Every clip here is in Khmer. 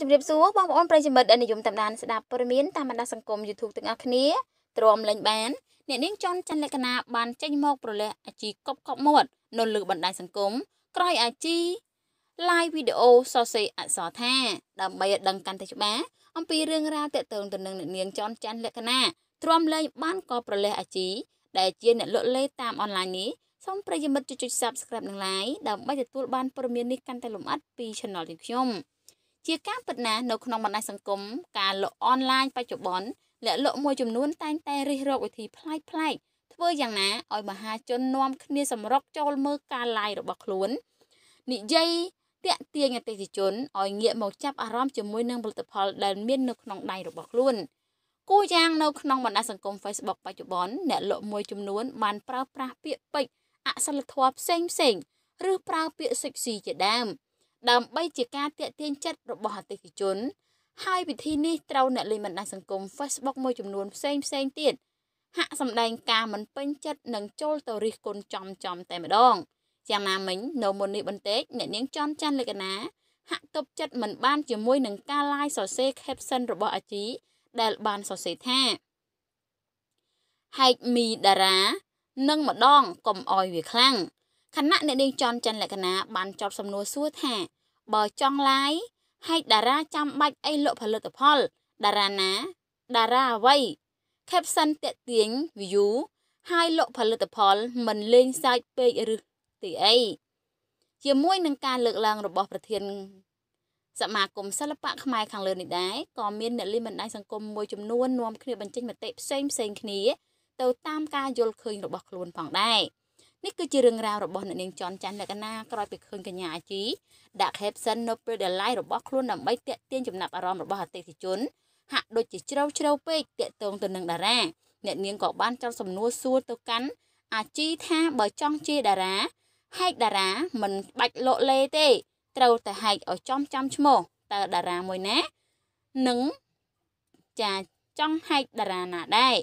ជម្រាបសួរបងប្អូនប្រិយមិត្តដែលនិយមតាមដានស្ដាប់ព័ត៌មានតាមបណ្ដាសង្គម YouTube ទាំងអស់គ្នាទ្រាំលេងបានអ្នកនាងចន់ច័ន្ទលក្ខណាបានចេញមកប្រលះអាជីកប់កប់មាត់នៅលើបណ្ដាញសង្គមក្រោយអាជី live វីដេអូសរសេរអក្សរថាដើម្បីឲ្យដឹងកាន់តែច្បាស់អំពីរឿងរ៉ាវតាក់ទងទៅនឹងអ្នកនាងចន់ច័ន្ទលក្ខណាទ្រាំលេងបានក៏ប្រលះអាជីដែលជាអ្នកលក់លេតាមអនឡាញនេះសូមប្រិយមិត្តចុច Subscribe និង Like ដើម្បីទទួល បានព័ត៌មាននេះកាន់តែលម្អិតពី Channel របស់ខ្ញុំ។ជាការពិតណាស់នៅក្នុងបណ្ដាញសង្គមការលក់អនឡាញបច្ចុប្បន្នអ្នកលក់មួយចំនួន តែងតែរិះរកវិធីប្លែកប្លែកធ្វើយ៉ាងណាឲ្យមហាជននាំគ្នាសម្រុកចូលមើលការ live របស់ខ្លួននិយាយតាក់ទាញអតិថិជនឲ្យងាកមកចាប់អារម្មណ៍ជាមួយនឹងផលិតផលដែលមាននៅក្នុងដៃរបស់ខ្លួនគូយ៉ាងនៅក្នុងបណ្ដាញសង្គម Facebook បច្ចុប្បន្នអ្នកលក់មួយចំនួន បានប្រើប្រាស់ពាក្យពេចន៍អសិលធម៌ផ្សេងផ្សេងឬប្រើពាក្យសិចស៊ីជាដើម។ដើម្បីជាការទាក់ទាញចិត្តរបស់អតិថិជន ហើយវិធីនេះត្រូវអ្នកលេងបណ្ដាញសង្គម Facebook មួយចំនួនផ្សេងផ្សេងទៀតហាក់សម្ដែងការមិនពេញចិត្តនិងចូលទៅរិះគន់ចំចំតែម្ដងយ៉ាងណាមិញនៅមុននេះបន្តិចអ្នកនាងចន់ច័ន្ទលក្ខណា ហាក់ទប់ចិត្តមិនបានជាមួយនឹងការ live សរសេរ caption របស់អាជីដែលបានសរសេរថាហែកមីតារានឹងម្ដងកុំអោយវាខ្លាំងខណៈអ្នកនាងចន់ច័ន្ទលក្ខណាបានចប់សំណួរសួរថាបើចង់ឡាយហេតុតារាចាំបាច់អីលក់ផលិតផលតារាណាតារាអ្វី caption តេទៀង view ហើយលក់ផលិតផលមិនលេងសើចពេកឬទីអីជាមួយ នឹងការលើកឡើងរបស់ប្រធានសមាគមសិល្បៈខ្មែរខាងលើនេះដែរក៏មានអ្នកលេងបណ្ដាញសង្គមមួយចំនួននាំគ្នាបញ្ចេញមតិផ្សេងផ្សេងគ្នា ទៅតាមការយល់ឃើញ របស់ខ្លួនផងដែរនេះគឺជារឿងរ៉ាវរបស់អ្នកនាងចន់ច័ន្ទលក្ខណាក្រោយពីឃើញកញ្ញាអាជីដាក់ caption នៅពេលដែល live របស់ខ្លួនដើម្បីទាក់ទាញចំណាប់អារម្មណ៍របស់អតិថិជនហាក់ដូចជាជ្រៅជ្រៅពេកតាក់ទងទៅនឹងតារា អ្នកនាងក៏បានចោទសំណួរសួរទៅកាន់អាជីថាបើចង់ជាតារាហែកតារាមិនបាច់លក់លេទេត្រូវតែហែកឲ្យចំចំឈ្មោះតើតារាមួយណានឹងចាចង់ហែកតារាណាដែរ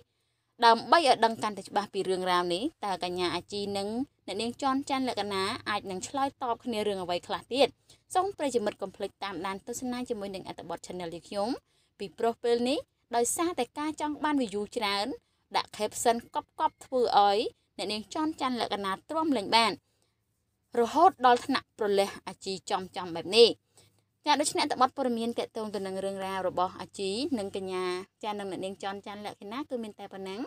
ដើម្បីឲ្យដឹងកាន់តែច្បាស់ពីរឿងរ៉ាវនេះតើកញ្ញាអាជីនិងអ្នកនាងចន់ច័ន្ទលក្ខណាអាចនឹងឆ្លើយតបគ្នារឿងអ្វីខ្លះទៀតសូមប្រិយមិត្តកុំភ្លេចតាមដានទស្សនាជាមួយនឹងអត្តបទ Channel នេះខ្ញុំពីប្រុសពេលនេះដោយសារតែការចង់បាន view ច្រើន ដាក់ caption កប់កប់ធ្វើឲ្យអ្នកនាងចន់ច័ន្ទលក្ខណាទ្រាំលែងបានរហូតដល់ថ្នាក់ប្រលះអាជីចំចំបែបនេះចាដូច្នេះអត្ថបទព័ត៌មានតកតងទៅនឹងរឿងរ៉ាវរបស់អាជីនិងកញ្ញាចានិងអ្នកនាងចន់ចាន់លក្ខិណាគឺមានតែប៉ុណ្ណឹង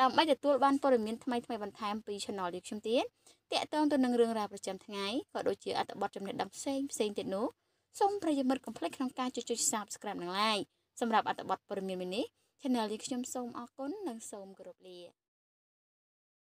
ដើម្បីទទួលបានព័ត៌មានថ្មីថ្មីបន្ថែមពី Channel នេះខ្ញុំទៀតតកតងទៅនឹងរឿងរ៉ាវប្រចាំថ្ងៃក៏ដូចជាអត្ថបទចំណេះដឹងផ្សេងផ្សេងទៀតនោះសូមប្រិយមិត្តកុំភ្លេចក្នុងការចុចចុច Subscribe និង Like សម្រាប់អត្ថបទព័ត៌មាននេះ Channel នេះខ្ញុំសូមអរគុណនិងសូមគោរពលា